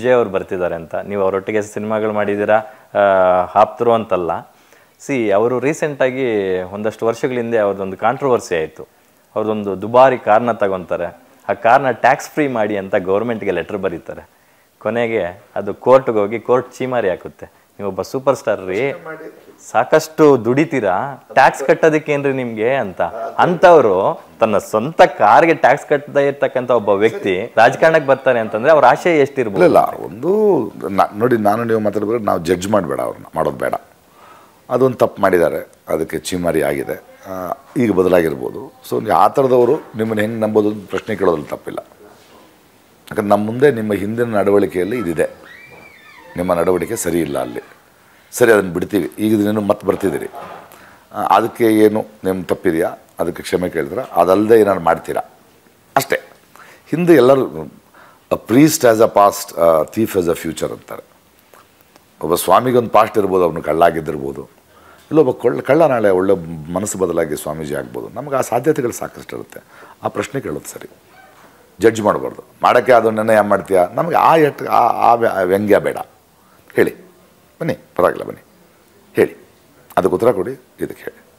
ವಿಜಯ್ ಅವ್ರು ಬರ್ತಿದ್ದಾರೆ ಅಂತ ನೀವು ಅವರೊಟ್ಟಿಗೆ ಸಿನಿಮಾಗಳು ಮಾಡಿದ್ದೀರಾ ಹಾಪ್ತರು ಅಂತಲ್ಲ ಸಿ ಅವರು ರೀಸೆಂಟಾಗಿ ಒಂದಷ್ಟು ವರ್ಷಗಳ ಹಿಂದೆ ಅವ್ರದ್ದೊಂದು ಕಾಂಟ್ರವರ್ಸಿ ಆಯಿತು ಅವ್ರದ್ದೊಂದು ದುಬಾರಿ ಕಾರ್ನ ತಗೊತಾರೆ ಆ ಕಾರ್ನ ಟ್ಯಾಕ್ಸ್ ಫ್ರೀ ಮಾಡಿ ಅಂತ ಗೌರ್ಮೆಂಟ್ಗೆ ಲೆಟ್ರ್ ಬರೀತಾರೆ ಕೊನೆಗೆ ಅದು ಕೋರ್ಟ್ಗೆ ಹೋಗಿ ಕೋರ್ಟ್ ಚೀಮಾರಿ ಹಾಕುತ್ತೆ ಒಬ್ಬ ಸೂಪರ್ ಸ್ಟಾರ್ ರೀ ಸಾಕಷ್ಟು ದುಡಿತೀರಾ ಟ್ಯಾಕ್ಸ್ ಕಟ್ಟೋದಕ್ಕೆ ಏನ್ರಿ ನಿಮ್ಗೆ ಅಂತ ಅಂತವ್ರು ತನ್ನ ಸ್ವಂತ ಕಾರ್ಗೆ ಟ್ಯಾಕ್ಸ್ ಕಟ್ಟದೇ ಇರ್ತಕ್ಕಂತ ಒಬ್ಬ ವ್ಯಕ್ತಿ ರಾಜಕಾರಣಕ್ಕೆ ಬರ್ತಾರೆ ಅಂತಂದ್ರೆ ಅವ್ರ ಆಶಯ ಎಷ್ಟಿರ್ಬೋದು ಒಂದು ನೋಡಿ ನಾನು ನೀವು ಮಾತಾಡ್ಬೋದು ನಾವು ಜಡ್ಜ್ ಮಾಡಬೇಡ ಅವ್ರನ್ನ ಮಾಡೋದು ಬೇಡ ಅದೊಂದು ತಪ್ಪು ಮಾಡಿದ್ದಾರೆ ಅದಕ್ಕೆ ಚೀಮಾರಿ ಆಗಿದೆ ಈಗ ಬದಲಾಗಿರ್ಬೋದು ಸೊ ಆ ಥರದವರು ನಿಮ್ಮನ್ನು ಹೆಂಗೆ ನಂಬೋದು ಪ್ರಶ್ನೆ ಕೇಳೋದ್ರಲ್ಲಿ ತಪ್ಪಿಲ್ಲ ಯಾಕಂದ್ರೆ ನಮ್ಮ ಮುಂದೆ ನಿಮ್ಮ ಹಿಂದಿನ ನಡವಳಿಕೆಯಲ್ಲಿ ಇದಿದೆ ನಿಮ್ಮ ನಡವಳಿಕೆ ಸರಿ ಇಲ್ಲ ಅಲ್ಲಿ ಸರಿ ಅದನ್ನು ಬಿಡ್ತೀವಿ ಈಗ ನೀನು ಮತ್ತೆ ಬರ್ತಿದ್ದೀರಿ ಅದಕ್ಕೆ ಏನು ನಿಮ್ಮ ತಪ್ಪಿದೆಯಾ ಅದಕ್ಕೆ ಕ್ಷಮೆ ಕೇಳಿದ್ರೆ ಅದಲ್ಲದೆ ಏನಾದ್ರು ಮಾಡ್ತೀರಾ ಅಷ್ಟೇ ಹಿಂದೆ ಎಲ್ಲರೂ a priest as a past thief as a future ಅಂತಾರೆ ಒಬ್ಬ ಸ್ವಾಮಿಗೊಂದು ಪಾಸ್ಟ್ ಇರ್ಬೋದು ಅವನು ಕಳ್ಳಾಗಿದ್ದಿರ್ಬೋದು ಇಲ್ಲೊಬ್ಬ ಕೊಳ್ಳ ಕಳ್ಳ ನಾಳೆ ಒಳ್ಳೆ ಮನಸ್ಸು ಬದಲಾಗಿ ಸ್ವಾಮೀಜಿ ಆಗ್ಬೋದು ನಮಗೆ ಆ ಸಾಧ್ಯತೆಗಳು ಸಾಕಷ್ಟು ಇರುತ್ತೆ ಆ ಪ್ರಶ್ನೆ ಕೇಳೋದು ಸರಿ ಜಡ್ಜ್ ಮಾಡಬಾರ್ದು ಮಾಡೋಕ್ಕೆ ಅದು ನಿರ್ಣಯ ಮಾಡ್ತೀಯಾ ನಮಗೆ ಆ ಎಟ್ ಆ ವ್ಯಂಗ್ಯ ಬೇಡ ಹೇಳಿ ಬನ್ನಿ ಪರವಾಗಿಲ್ಲ ಬನ್ನಿ ಹೇಳಿ ಅದಕ್ಕೆ ಉತ್ತರ ಕೊಡಿ ಇದಕ್ಕೆ ಹೇಳಿ